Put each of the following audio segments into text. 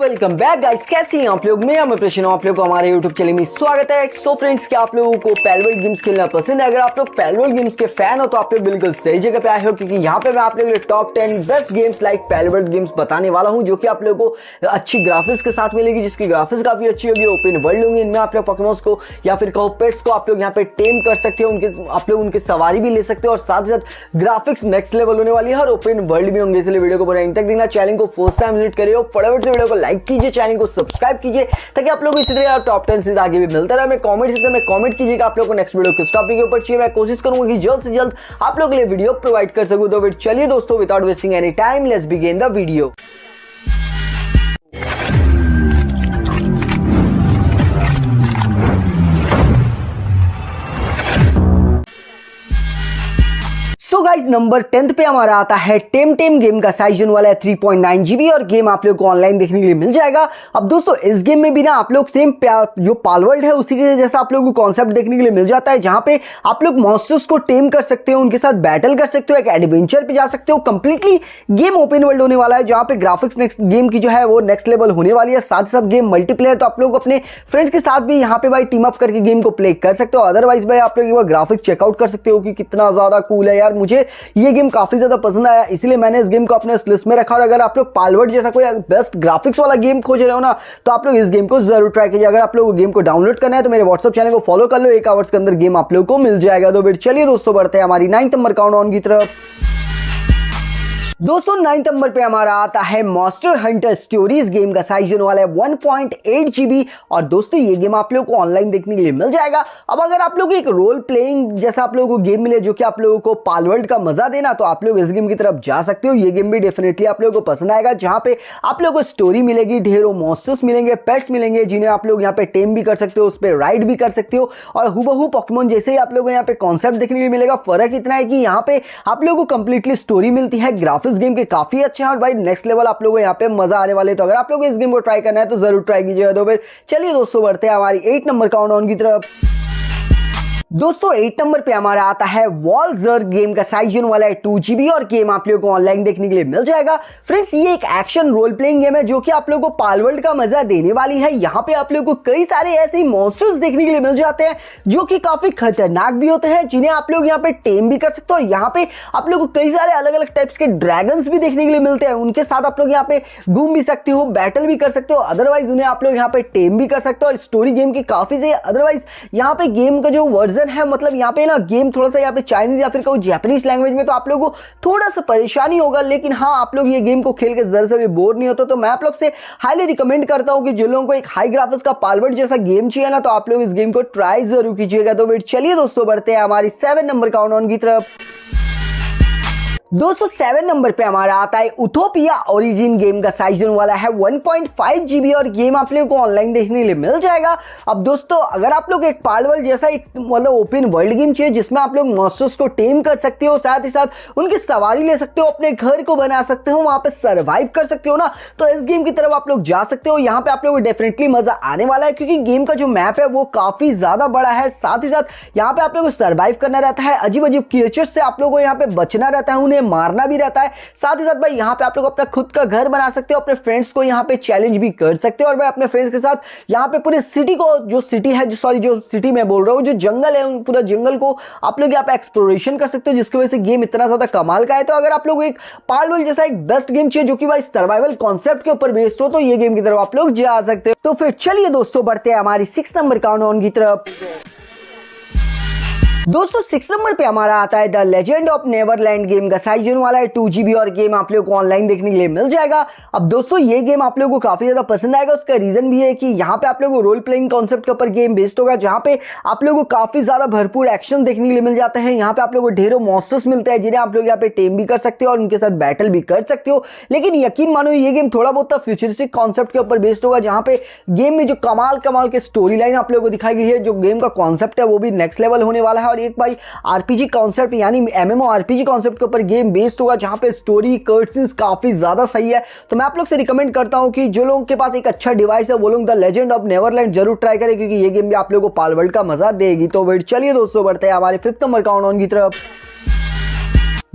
welcome back guys कैसे हैं आप लोग मैं अमित प्रश्न आप लोग को हमारे यूट्यूब चैनल में स्वागत है सो फ्रेंड्स क्या आप लोगों को पैलवर्ड गेम्स खेलना पसंद है अगर आप लोग पैलवर्ड गेम्स के फैन हो तो आप लोग बिल्कुल सही जगह पे आए हो क्योंकि यहाँ पे मैं आप लोगों के लिए top ten best games like Palworld games बताने वाला हूँ जो कि आप लोग को अच्छी ग्राफिक्स के साथ मिलेगी जिसकी ग्राफिक्स काफी अच्छी होगी ओपन वर्ल्ड होंगे इनमें आप लोग पकमोस को या फिर कहो पेट्स को आप लोग यहाँ पे टेम कर सकते हो उनके आप लोग उनकी सवारी भी ले सकते हो और साथ ही साथ ग्राफिक्स नेक्स्ट लेवल होने वाली है और ओपन वर्ल्ड भी होंगे इसलिए वीडियो को पूरा इन तक देखना चैनल को फर्स्ट टाइम विजिट करिए फटाफट से वीडियो को लाइक कीजिए चैनल को सब्सक्राइब कीजिए ताकि आप लोग इसी तरह टॉप टेन से आगे भी मिलता रहा हमें कॉमेंट सेक्शन में कॉमेंट कीजिएगा आप लोग को नेक्स्ट वीडियो किस टॉपिक के ऊपर चाहिए मैं कोशिश करूंगा कि जल्द से जल्द आप लोग के लिए वीडियो प्रोवाइड कर सकूँ तो फिर चलिए दोस्तों without wasting any time let's begin the video guys number tenth पे हमारा आता है टेम टेम गेम का साइज वाला है थ्री पॉइंट नाइन जीबी और गेम आप लोग को ऑनलाइन देखने के लिए मिल जाएगा अब दोस्तों इस गेम में भी ना आप लोग सेम जो पालवर्ल्ड है उसी के जैसा आप लोग को कॉन्सेप्ट देखने के लिए मिल जाता है जहाँ पे आप लोग मॉन्स्टर्स को टेम कर सकते हो उनके साथ बैटल कर सकते हो एक एडवेंचर पर जा सकते हो कंप्लीटली गेम ओपन वर्ल्ड होने वाला है जहाँ पे ग्राफिक्स नेक्स्ट गेम की जो है वो नेक्स्ट लेवल होने वाली है साथ साथ गेम मल्टीप्लेयर तो आप लोग अपने फ्रेंड्स के साथ भी यहाँ पे भाई टीम अप करके गेम को प्ले कर सकते हो अदरवाइज भाई आप लोग एक बार ग्राफिक्स चेकआउट कर सकते हो कि कितना ज़्यादा कूल है यार मुझे मुझे ये गेम काफ़ी ज़्यादा पसंद आया इसलिए मैंने इस गेम को अपने लिस्ट में रखा और अगर आप लोग पालवट जैसा कोई बेस्ट ग्राफिक्स वाला गेम खोज रहे हो ना तो आप लोग इस गेम को जरूर ट्राई कीजिए अगर आप लोग गेम को डाउनलोड करना है तो मेरे व्हाट्सअप चैनल को फॉलो कर लो एक आवर्स के अंदर गेम आप लोग को मिल जाएगा तो फिर चलिए दोस्तों बढ़ते हैं हमारी नाइन्थ नंबर काउंट ऑन की तरफ दोस्तों नाइन्थ नंबर पे हमारा आता है मॉस्टर हंटर स्टोरीज गेम का साइज होने वाला है 1.8 पॉइंट और दोस्तों ये गेम आप लोगों को ऑनलाइन देखने के लिए मिल जाएगा अब अगर आप लोग एक रोल प्लेइंग जैसा आप लोगों को गेम मिले जो कि आप लोगों को पालवर्ल्ड का मजा देना तो आप लोग इस गेम की तरफ जा सकते हो ये गेम भी डेफिनेटली आप लोगों को पसंद आएगा जहाँ पे आप लोग को स्टोरी मिलेगी ढेरों मॉस्टर्स मिलेंगे पेट्स मिलेंगे जिन्हें आप लोग यहाँ पे टेम भी कर सकते हो उस पर राइड भी कर सकते हो और हुबहू पॉकमोन जैसे ही आप लोगों को यहाँ पे कॉन्सेप्ट देखने के लिए मिलेगा फर्क इतना है कि यहाँ पे आप लोगों को कंप्लीटली स्टोरी मिलती है ग्राफिक तो इस गेम के काफ़ी अच्छे हैं और भाई नेक्स्ट लेवल आप लोगों को यहाँ पे मज़ा आने वाले तो अगर आप लोग इस गेम को ट्राई करना है तो ज़रूर ट्राई कीजिएगा तो फिर चलिए दोस्तों बढ़ते हैं हमारी एट नंबर काउंट ऑन की तरफ दोस्तों एट नंबर पे हमारा आता है वॉलजर गेम का साइज वाला है टू जीबी और गेम आप लोगों को ऑनलाइन देखने के लिए मिल जाएगा फ्रेंड्स ये एक एक्शन रोल प्लेइंग गेम है जो कि आप लोगों को पालवर्ल्ड का मजा देने वाली है यहाँ पे आप लोगों को कई सारे ऐसे मॉन्स्टर्स देखने के लिए मिल जाते हैं जो कि काफी खतरनाक भी होते हैं जिन्हें आप लोग यहाँ पे टेम भी कर सकते हो और यहाँ पे आप लोग को कई सारे अलग अलग टाइप्स के ड्रैगन भी देखने के लिए मिलते हैं उनके साथ आप लोग यहाँ पे घूम भी सकते हो बैटल भी कर सकते हो अदरवाइज उन्हें आप लोग यहाँ पे टेम भी कर सकते हो और स्टोरी गेम की काफी से अदरवाइज यहाँ पे गेम का जो वर्जन रीजन है मतलब यहाँ पे ना गेम थोड़ा सा यहाँ पे चाइनीज या फिर कहूँ जैपनीज लैंग्वेज में तो आप लोगों को थोड़ा सा परेशानी होगा लेकिन हाँ आप लोग ये गेम को खेल के जर से भी बोर नहीं होता तो मैं आप लोग से हाईली रिकमेंड करता हूँ कि जिन लोगों को एक हाई ग्राफिक्स का पालवर्ड जैसा गेम चाहिए ना तो आप लोग इस गेम को ट्राई जरूर कीजिएगा तो वेट चलिए दोस्तों बढ़ते हैं हमारी सेवन नंबर काउंट ऑन की तरफ 207 नंबर पे हमारा आता है उथोपिया ओरिजिन गेम का साइज होने वाला है 1.5 जीबी और गेम आप लोगों को ऑनलाइन देखने के लिए मिल जाएगा अब दोस्तों अगर आप लोग एक पालवल जैसा एक मतलब ओपन वर्ल्ड गेम चाहिए जिसमें आप लोग मॉस्टर्स को टेम कर सकते हो साथ ही साथ उनकी सवारी ले सकते हो अपने घर को बना सकते हो वहाँ पर सर्वाइव कर सकते हो ना तो इस गेम की तरफ आप लोग जा सकते हो यहाँ पे आप लोग को डेफिनेटली मजा आने वाला है क्योंकि गेम का जो मैप है वो काफी ज्यादा बड़ा है साथ ही साथ यहाँ पे आप लोग को सर्वाइव करना रहता है अजीब अजीब क्रिएचर्स से आप लोग को यहाँ पे बचना रहता है उन्हें में मारना भी रहता है साथ ही साथ भाई यहाँ पे आप लोग अपना खुद का घर बना सकते हो अपने फ्रेंड्स को यहाँ पे चैलेंज भी कर सकते हो और भाई अपने फ्रेंड्स के साथ यहाँ पे पूरे सिटी को जो सिटी है सॉरी जो सिटी में बोल रहा हूँ जो जंगल है उन पूरा जंगल को आप लोग यहाँ पे एक्सप्लोरेशन कर सकते हो जिसकी वजह से गेम इतना ज़्यादा कमाल का है तो अगर आप लोग एक पार्ट वर्ल्ड जैसा एक बेस्ट गेम चाहिए जो कि भाई सर्वाइवल कॉन्सेप्ट के ऊपर बेस्ड हो तो ये गेम की तरफ आप लोग जा सकते हो तो फिर चलिए दोस्तों बढ़ते हैं हमारी सिक्स नंबर काउंट ऑन की तरफ दोस्तों सिक्स नंबर पे हमारा आता है the legend of Neverland game का साइज वाला है टू जीबी और गेम आप लोग को ऑनलाइन देखने के लिए मिल जाएगा अब दोस्तों ये गेम आप लोगों को काफी ज्यादा पसंद आएगा उसका रीजन भी है कि यहाँ पे आप लोगों को रोल प्लेइंग कॉन्सेप्ट के ऊपर गेम बेस्ड होगा जहाँ पे आप लोगों को काफी ज्यादा भरपूर एक्शन देखने के लिए मिल जाता है यहाँ पे आप लोग को ढेरों मॉस्टर्स मिलते हैं जिन्हें आप लोग यहाँ पे टेम भी कर सकते हो और उनके साथ बैटल भी कर सकते हो लेकिन यकीन मानो ये गेम थोड़ा बहुत फ्यूचरिस्टिक तो कॉन्सेप्ट के ऊपर बेस्ड होगा जहाँ पे गेम में जो कमाल कमाल के स्टोरी लाइन आप लोगों को दिखाई गई है जो गेम का कॉन्सेप्ट है वो भी नेक्स्ट लेवल होने वाला है और और एक भाई आरपीजी कॉन्सेप्ट यानी एमएमओ आरपीजी कॉन्सेप्ट के ऊपर गेम बेस्ड होगा जहाँ पे स्टोरी कर्सिस काफ़ी ज़्यादा सही है तो मैं आप लोग से रिकमेंड करता हूँ कि जो लोगों के पास एक अच्छा डिवाइस है वो लोग द लेजेंड ऑफ नेवरलैंड जरूर ट्राई करें क्योंकि ये गेम भी आप लोगों को पालवर्ल्ड का मजा देगी तो वेट चलिए दोस्तों बढ़ते हैं हमारे फिफ्थ नंबर काउंट ऑन की तरफ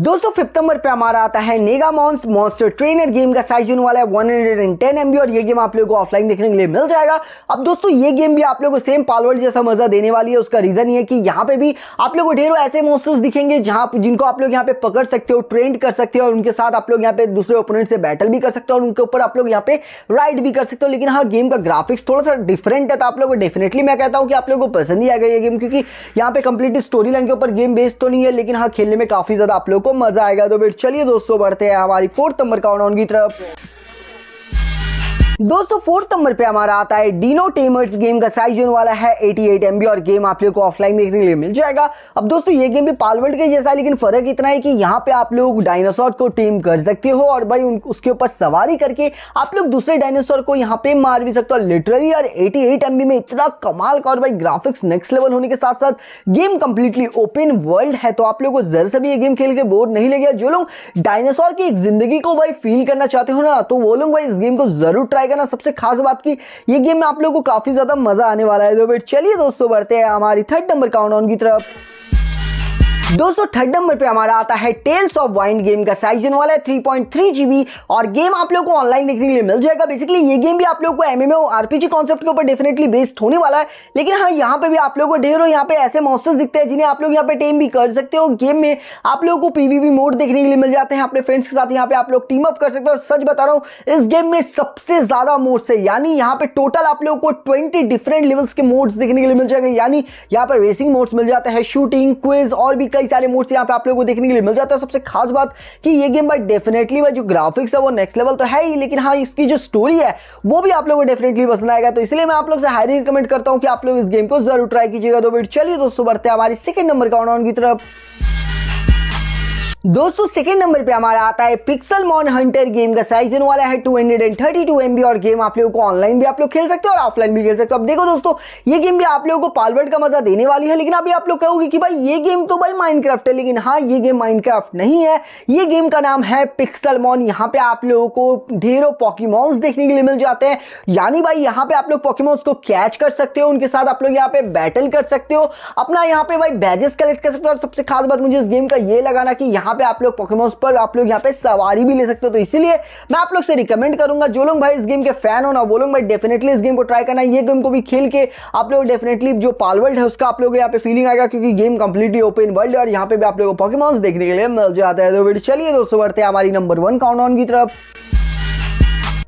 दोस्तों फिफ्थ नंबर पे हमारा आता है nega mons monster trainer game का साइज होने वाला है 110 एमबी और ये गेम आप लोगों को ऑफलाइन देखने के लिए मिल जाएगा अब दोस्तों ये गेम भी आप लोगों को सेम पालवर्ड जैसा मजा देने वाली है उसका रीजन ये कि यहाँ पे भी आप लोगों को ढेरों ऐसे मॉन्स्टर्स दिखेंगे जहां जिनको आप लोग यहाँ पे पकड़ सकते हो ट्रेंड कर सकते हो और उनके साथ आप लोग यहाँ पे दूसरे ओपोनेंट से बैटल भी कर सकते हो और उनके ऊपर आप लोग यहाँ पे राइड भी कर सकते हो लेकिन हाँ गेम का ग्राफिक्स थोड़ा सा डिफरेंट है तो आप लोग को डेफिनेटली मैं कहता हूँ कि आप लोगों को पसंद ही आएगा ये गेम क्योंकि यहाँ पे कंप्लीट स्टोरी लाइन के ऊपर गेम बेस्ड तो नहीं है लेकिन हाँ खेलने में काफी ज्यादा आप लोग को मजा आएगा तो फिर चलिए दोस्तों बढ़ते हैं हमारी फोर्थ नंबर काउंट की तरफ दोस्तों फोर्थ नंबर पे हमारा आता है डीनो टेमर्स गेम का साइज होने वाला है 88 एमबी और गेम आप लोग को ऑफलाइन देखने के लिए मिल जाएगा अब दोस्तों ये गेम भी पालवर्ड के जैसा है लेकिन फर्क इतना है कि यहाँ पे आप लोग डायनासोर को टीम कर सकते हो और भाई उन उसके ऊपर सवारी करके आप लोग दूसरे डायनासोर को यहाँ पे मार भी सकते हो लिटरली और एटी एट में इतना कमाल का और भाई ग्राफिक्स नेक्स्ट लेवल होने के साथ साथ गेम कंप्लीटली ओपन वर्ल्ड है तो आप लोग को जर से भी ये गेम खेल के बोर नहीं लगेगा जो लोग डायनासोर की एक जिंदगी को भाई फील करना चाहते हो ना तो वो लोग भाई इस गेम को जरूर ट्राई जाएगा ना सबसे खास बात की ये गेम में आप लोगों को काफ़ी ज़्यादा मज़ा आने वाला है दो तो चलिए दोस्तों बढ़ते हैं हमारी थर्ड नंबर काउंट की तरफ दोस्तों थर्ड नंबर पे हमारा आता है टेल्स ऑफ वाइंड गेम का साइज वाला है थ्री पॉइंट थ्री जीबी और गेम आप लोग को ऑनलाइन देखने के लिए मिल जाएगा बेसिकली ये गेम भी आप लोग को एमएमओ आरपीजी कॉन्सेप्ट के ऊपर डेफिनेटली बेस्ड होने वाला है लेकिन हाँ यहाँ पे भी आप लोग को ढेर हो यहाँ पे ऐसे मॉस्टर्स दिखते हैं जिन्हें आप लोग यहाँ पे टेम भी कर सकते हो गेम में आप लोग को पीवीपी मोड देखने के लिए मिल जाते हैं अपने फ्रेंड्स के साथ यहाँ पे आप लोग टीम अप कर सकते हो सच बता रहा हूँ इस गेम में सबसे ज्यादा मोड्स है यानी यहाँ पे टोटल आप लोग को ट्वेंटी डिफरेंट लेवल्स के मोड्स देखने के लिए मिल जाएंगे यानी यहाँ पर रेसिंग मोड्स मिल जाते हैं शूटिंग क्विज और भी कई कई सारे मोड्स यहाँ पे आप लोगों को देखने के लिए मिल जाता है सबसे खास बात कि ये गेम भाई डेफिनेटली भाई जो ग्राफिक्स है वो नेक्स्ट लेवल तो है ही लेकिन हाँ इसकी जो स्टोरी है वो भी आप लोगों को डेफिनेटली पसंद आएगा तो इसलिए मैं आप लोग से हाईली रिकमेंड करता हूँ कि आप लोग इस गेम को जरूर ट्राई कीजिएगा तो वीडियो चलिए दोस्तों बढ़ते हैं हमारी सेकंड नंबर का ऑन की तरफ दोस्तों सेकंड नंबर पे हमारा आता है पिक्सल मॉन हंटर गेम का साइज होने वाला है two hundred and thirty two MB और गेम आप लोगों को ऑनलाइन भी आप लोग खेल सकते हो और ऑफलाइन भी खेल सकते हो अब देखो दोस्तों ये गेम भी आप लोगों को पालवर्ड का मजा देने वाली है लेकिन अभी आप लोग कहोगे कि भाई ये गेम तो भाई माइनक्राफ्ट है लेकिन हाँ ये गेम माइनक्राफ्ट नहीं है ये गेम का नाम है पिक्सल मॉन यहाँ पे आप लोगों को ढेरों पॉकीमोन्स देखने के लिए मिल जाते हैं यानी भाई यहाँ पे आप लोग पॉकीमोन्स को कैच कर सकते हो उनके साथ आप लोग यहाँ पे बैटल कर सकते हो अपना यहाँ पे भाई बैजेस कलेक्ट कर सकते हो और सबसे खास बात मुझे इस गेम का ये लगाना कि यहाँ यहाँ पे आप लोग पोकेमोस पर आप लोग यहाँ पे सवारी भी ले सकते हो तो इसीलिए मैं आप लोग से रिकमेंड करूंगा जो लोग भाई इस गेम के फैन हो ना वो लोग भाई डेफिनेटली इस गेम को ट्राई करना ये गेम को भी खेल के आप लोग डेफिनेटली जो पालवर्ल्ड है उसका आप लोग यहाँ पे फीलिंग आएगा क्योंकि गेम कंप्लीटली ओपन वर्ल्ड और यहाँ पे भी आप लोगों को पॉकेमॉन्स देखने के लिए मिल जाता है तो चलिए दोस्तों बढ़ते हैं हमारी नंबर वन काउंट की तरफ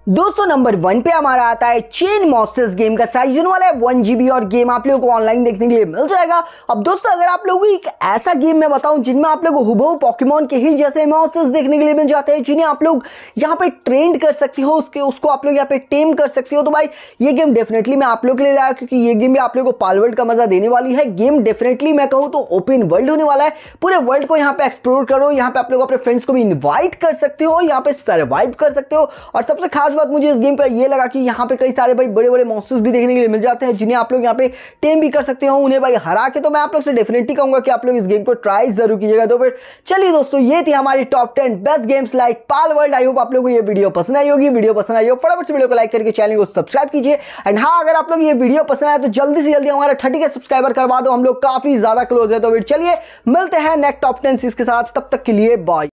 दोस्तों नंबर वन पे हमारा आता है चेन मॉस्टर्स गेम का साइज वाला है वन जीबी और गेम आप लोगों को ऑनलाइन देखने के लिए मिल जाएगा अब दोस्तों अगर आप लोगों को एक ऐसा गेम मैं बताऊं जिनमें आप लोग हुबो पॉकीमोन के ही जैसे मॉस्टर्स देखने के लिए मिल जाते हैं जिन्हें आप लोग यहाँ पे ट्रेंड कर सकते हो उसके उसको आप लोग यहाँ पे टेम कर सकते हो तो भाई ये गेम डेफिनेटली मैं आप लोग के लिए लाया क्योंकि ये गेम भी आप लोग को वर्ल्ड का मजा देने वाली है गेम डेफिनेटली मैं कहूँ तो ओपन वर्ल्ड होने वाला है पूरे वर्ल्ड को यहाँ पे एक्सप्लोर करो यहाँ पे आप लोग अपने फ्रेंड्स को भी इन्वाइट कर सकते हो यहाँ पे सर्वाइव कर सकते हो और सबसे खास खास बात मुझे इस गेम का ये लगा कि यहाँ पे कई सारे भाई बड़े बड़े मॉन्स्टर्स भी देखने के लिए मिल जाते हैं जिन्हें आप लोग यहाँ पे टेम भी कर सकते हो उन्हें भाई हरा के तो मैं आप लोग से डेफिनेटली कहूंगा कि आप लोग इस गेम को ट्राई जरूर कीजिएगा तो फिर चलिए दोस्तों ये थी हमारी top ten best games like Palworld I hope आप लोग को ये वीडियो पसंद आई होगी वीडियो पसंद आई हो फटाफट से वीडियो को लाइक करके चैनल को सब्सक्राइब कीजिए एंड हाँ अगर आप लोग ये वीडियो पसंद आए तो जल्दी से जल्दी हमारे थर्टी के सब्सक्राइबर करवा दो हम लोग काफी ज्यादा क्लोज है तो फिर चलिए मिलते हैं नेक्स्ट टॉप टेन सीज के साथ तब तक के लिए बाय